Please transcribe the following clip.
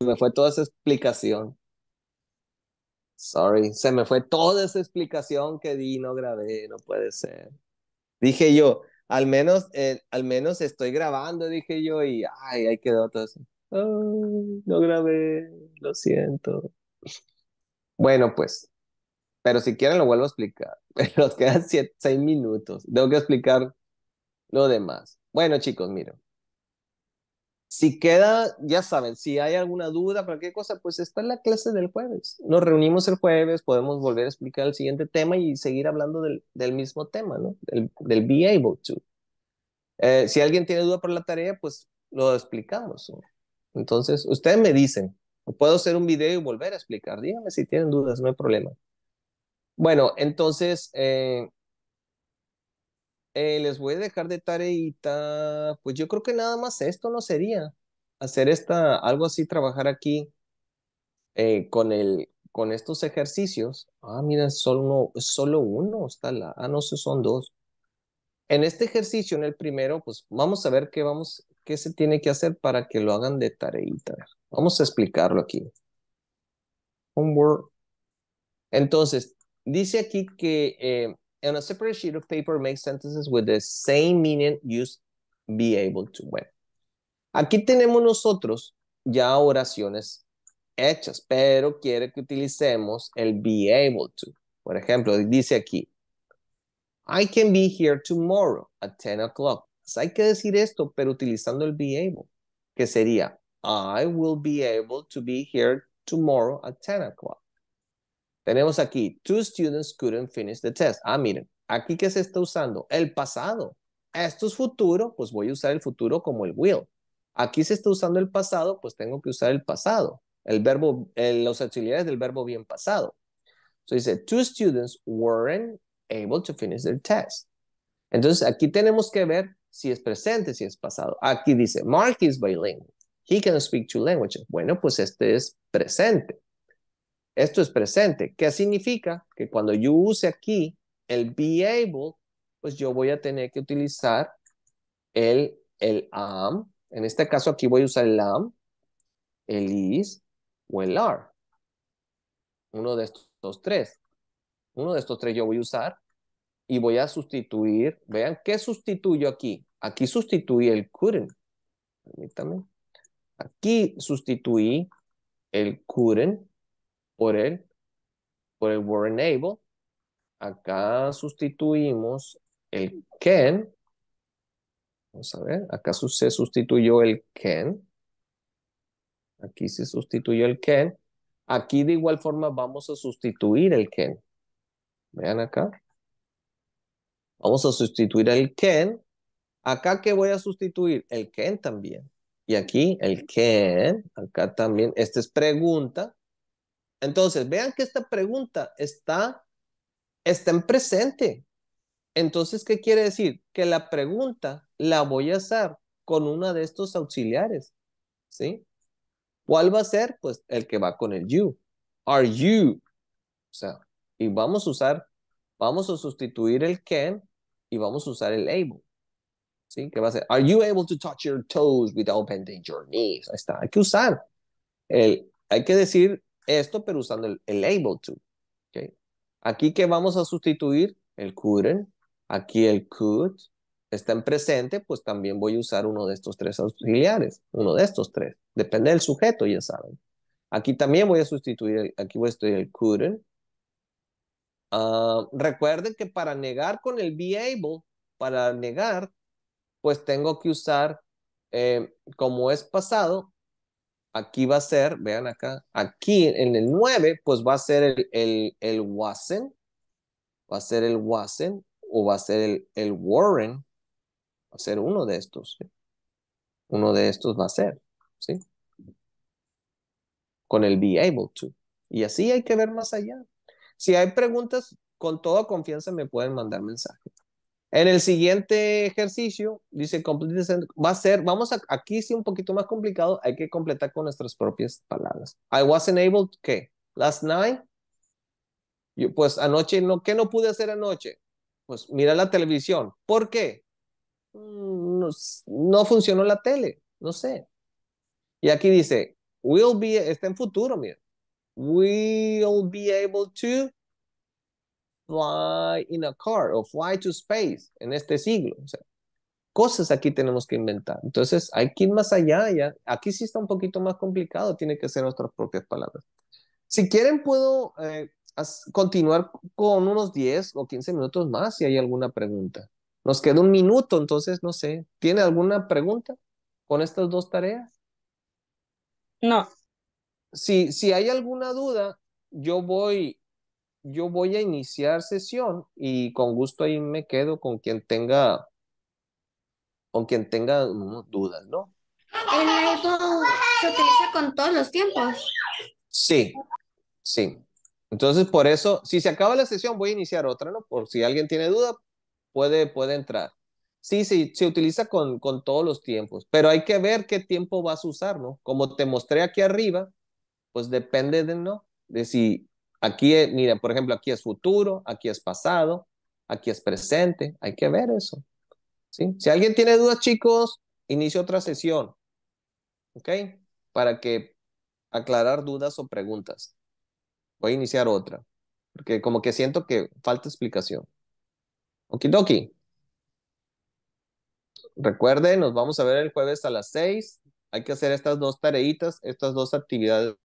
se me fue toda esa explicación. Sorry, se me fue toda esa explicación que di, no grabé, no puede ser. Dije yo, al menos, eh, al menos estoy grabando, dije yo, y ay, ahí quedó todo eso. no grabé, lo siento. Bueno, pues, pero si quieren lo vuelvo a explicar. Nos quedan seis minutos. Tengo que explicar lo demás. Bueno, chicos, miren. Si queda, ya saben, si hay alguna duda, ¿para qué cosa, pues está en la clase del jueves. Nos reunimos el jueves, podemos volver a explicar el siguiente tema y seguir hablando del, mismo tema, ¿no? Del, del be able to. Eh, si alguien tiene duda por la tarea, pues lo explicamos. Entonces, ustedes me dicen, puedo hacer un video y volver a explicar. Díganme si tienen dudas, no hay problema. Bueno, entonces, eh, eh, les voy a dejar de tareita, pues yo creo que nada más esto no sería hacer esta, algo así, trabajar aquí eh, con el, con estos ejercicios. Ah, mira, solo uno, solo uno está la, ah, no sé, son dos. En este ejercicio, en el primero, pues vamos a ver qué vamos, qué se tiene que hacer para que lo hagan de tareita. Vamos a explicarlo aquí. Homework. Entonces, dice aquí que eh, on a separate sheet of paper make sentences with the same meaning use be able to Aquí tenemos nosotros ya oraciones hechas, pero quiere que utilicemos el be able to. Por ejemplo, dice aquí, I can be here tomorrow at 10 o'clock. Pues hay que decir esto, pero utilizando el be able, que sería, I will be able to be here tomorrow at 10 o'clock. Tenemos aquí, two students couldn't finish the test. Ah, miren, aquí que se está usando el pasado. Esto es futuro, pues voy a usar el futuro como el will. Aquí se está usando el pasado, pues tengo que usar el pasado. El verbo, los auxiliares del verbo bien pasado. So dice, two students weren't able to finish their test. Entonces aquí tenemos que ver si es presente, si es pasado. Aquí dice, Mark is bilingual. He can speak two languages. Bueno, pues este es presente. Esto es presente. ¿Qué significa? Que cuando yo use aquí el be able, pues yo voy a tener que utilizar el, el am. En este caso aquí voy a usar el am, el is o el are. Uno de estos tres. Uno de estos tres yo voy a usar y voy a sustituir. Vean, ¿qué sustituyo aquí? Aquí sustituí el couldn't. Permítame. Aquí sustituí el couldn't por el, por el word enable. Acá sustituimos el can. Vamos a ver, acá se sustituyó el can. Aquí se sustituyó el can. Aquí de igual forma vamos a sustituir el can. Vean acá. Vamos a sustituir el can. Acá que voy a sustituir el can también. Y aquí el can. Acá también. Esta es pregunta. Entonces, vean que esta pregunta está, está en presente. Entonces, ¿qué quiere decir? Que la pregunta la voy a hacer con uno de estos auxiliares, ¿sí? ¿Cuál va a ser? Pues el que va con el you. Are you? O sea, y vamos a usar, vamos a sustituir el can y vamos a usar el able. ¿Sí? ¿Qué va a ser? Are you able to touch your toes without bending your knees? Ahí está, hay que usar. El, hay que decir esto, pero usando el, able to. ¿okay? Aquí que vamos a sustituir el couldn't, aquí el could, está en presente, pues también voy a usar uno de estos tres auxiliares, uno de estos tres. Depende del sujeto, ya saben. Aquí también voy a sustituir, aquí voy a estudiar el couldn't. Ah, recuerden que para negar con el be able, para negar, pues tengo que usar, eh, como es pasado, aquí va a ser, vean acá, aquí en el 9, pues va a ser el, el, va a ser el Wasen o va a ser el, Warren, va a ser uno de estos. Uno de estos va a ser, ¿sí? Con el be able to. Y así hay que ver más allá. Si hay preguntas, con toda confianza me pueden mandar mensaje. En el siguiente ejercicio, dice, va a ser, vamos a, aquí sí un poquito más complicado, hay que completar con nuestras propias palabras. I wasn't able to, ¿qué? Last night, pues anoche, no, ¿qué no pude hacer anoche? Pues mira la televisión. ¿Por qué? Mm, no, no funcionó la tele, no sé. Y aquí dice, will be, está en futuro, mira. Will be able to fly in a car o fly to space en este siglo. O sea, cosas aquí tenemos que inventar. Entonces, hay que ir más allá. Ya. Aquí sí está un poquito más complicado, tiene que ser nuestras propias palabras. Si quieren, puedo eh, continuar con unos 10 o 15 minutos más si hay alguna pregunta. Nos queda un minuto, entonces, no sé. ¿Tiene alguna pregunta con estas dos tareas? No. Si, si hay alguna duda, yo voy yo voy a iniciar sesión y con gusto ahí me quedo con quien tenga con quien tenga mm, dudas, ¿no? El se utiliza con todos los tiempos. Sí, sí. Entonces, por eso, si se acaba la sesión, voy a iniciar otra, ¿no? Por si alguien tiene duda, puede, puede entrar. Sí, sí, se utiliza con, con todos los tiempos, pero hay que ver qué tiempo vas a usar, ¿no? Como te mostré aquí arriba, pues depende de, ¿no? De si Aquí, mira, por ejemplo, aquí es futuro, aquí es pasado, aquí es presente. Hay que ver eso. ¿sí? Si alguien tiene dudas, chicos, inicio otra sesión. ¿Ok? Para que aclarar dudas o preguntas. Voy a iniciar otra. Porque como que siento que falta explicación. Okidoki. Recuerden, nos vamos a ver el jueves a las seis. Hay que hacer estas dos tareitas, estas dos actividades